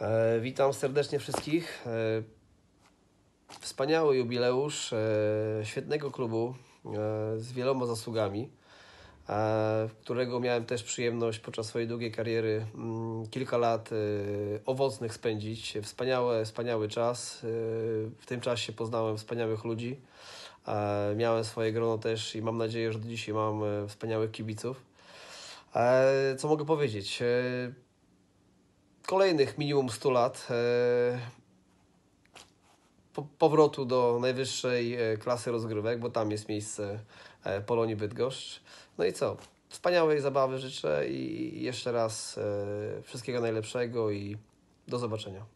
E, witam serdecznie wszystkich. E, wspaniały jubileusz e, świetnego klubu z wieloma zasługami, którego miałem też przyjemność podczas swojej długiej kariery mm, kilka lat owocnych spędzić. Wspaniały, wspaniały czas. w tym czasie poznałem wspaniałych ludzi. miałem swoje grono też i mam nadzieję, że do dzisiaj mam wspaniałych kibiców. co mogę powiedzieć? kolejnych minimum 100 lat e, powrotu do najwyższej e, klasy rozgrywek, bo tam jest miejsce e, Polonii Bydgoszcz. No i co? Wspaniałej zabawy życzę i jeszcze raz wszystkiego najlepszego i do zobaczenia.